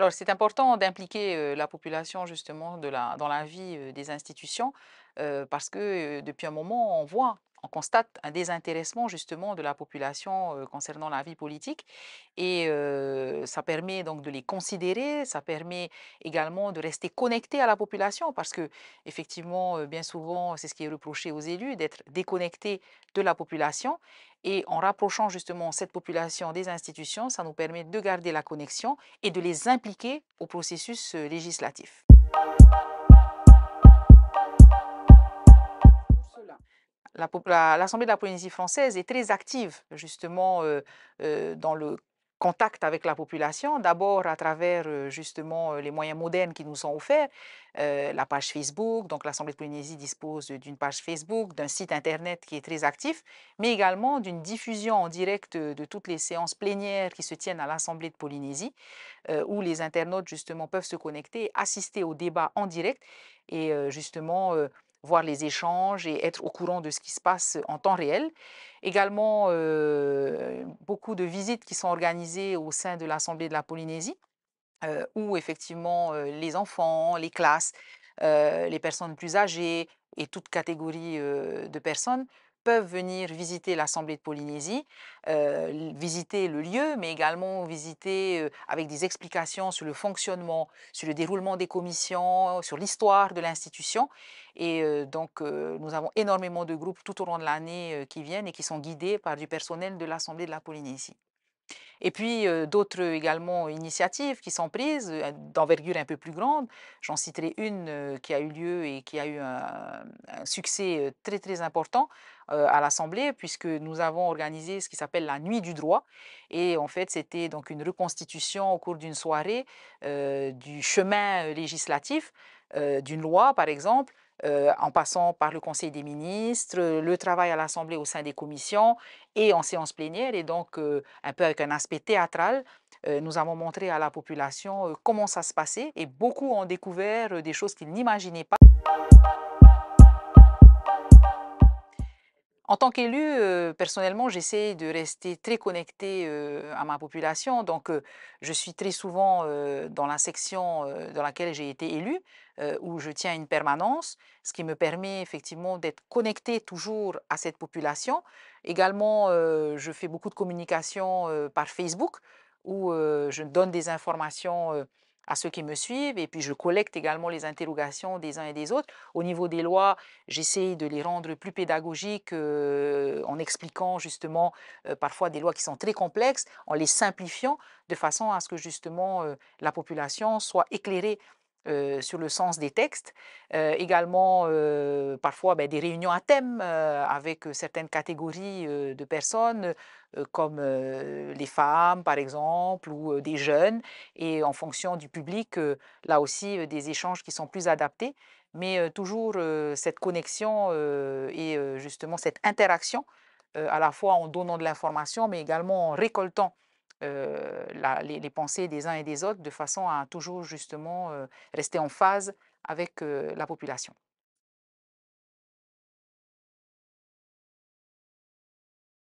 Alors c'est important d'impliquer la population justement dans la vie des institutions parce que depuis un moment, on voit, on constate un désintéressement justement de la population concernant la vie politique et ça permet donc de les considérer, ça permet également de rester connecté à la population parce que effectivement, bien souvent, c'est ce qui est reproché aux élus d'être déconnectés de la population et en rapprochant justement cette population des institutions, ça nous permet de garder la connexion et de les impliquer au processus législatif. l'Assemblée de la Polynésie française est très active justement euh, euh, dans le contact avec la population, d'abord à travers euh, justement les moyens modernes qui nous sont offerts, la page Facebook, donc l'Assemblée de Polynésie dispose d'une page Facebook, d'un site internet qui est très actif, mais également d'une diffusion en direct de, de, toutes les séances plénières qui se tiennent à l'Assemblée de Polynésie, où les internautes justement peuvent se connecter, assister au débat en direct et justement voir les échanges et être au courant de ce qui se passe en temps réel. Également, euh, beaucoup de visites qui sont organisées au sein de l'Assemblée de la Polynésie, euh, où effectivement euh, les enfants, les classes, les personnes plus âgées et toute catégorie de personnes peuvent venir visiter l'Assemblée de Polynésie, euh, visiter le lieu, mais également visiter euh, avec des explications sur le fonctionnement, sur le déroulement des commissions, sur l'histoire de l'institution. Et euh, donc, nous avons énormément de groupes tout au long de l'année qui viennent et qui sont guidés par du personnel de l'Assemblée de la Polynésie. Et puis euh, d'autres également initiatives qui sont prises euh, d'envergure un peu plus grande. J'en citerai une euh, qui a eu lieu et qui a eu un, succès très très important à l'Assemblée puisque nous avons organisé ce qui s'appelle la Nuit du droit et en fait c'était donc une reconstitution au cours d'une soirée du chemin législatif d'une loi par exemple euh, en passant par le Conseil des ministres, euh, le travail à l'Assemblée au sein des commissions et en séance plénière. Et donc, euh, un peu avec un aspect théâtral, nous avons montré à la population comment ça se passait et beaucoup ont découvert des choses qu'ils n'imaginaient pas. En tant qu'élu, euh, personnellement, j'essaie de rester très connecté euh, à ma population. Donc, euh, je suis très souvent dans la section dans laquelle j'ai été élu, où je tiens une permanence, ce qui me permet effectivement d'être connecté toujours à cette population. Également, je fais beaucoup de communication par Facebook, où je donne des informations à ceux qui me suivent et puis je collecte également les interrogations des uns et des autres. Au niveau des lois, j'essaye de les rendre plus pédagogiques euh, en expliquant justement euh, parfois des lois qui sont très complexes, en les simplifiant de façon à ce que justement euh, la population soit éclairée euh, sur le sens des textes, euh, également euh, parfois ben, des réunions à thème avec certaines catégories de personnes, comme les femmes par exemple, ou des jeunes, et en fonction du public, là aussi des échanges qui sont plus adaptés, mais toujours cette connexion et justement cette interaction, à la fois en donnant de l'information, mais également en récoltant euh, les, pensées des uns et des autres de façon à toujours justement euh, rester en phase avec euh, la population.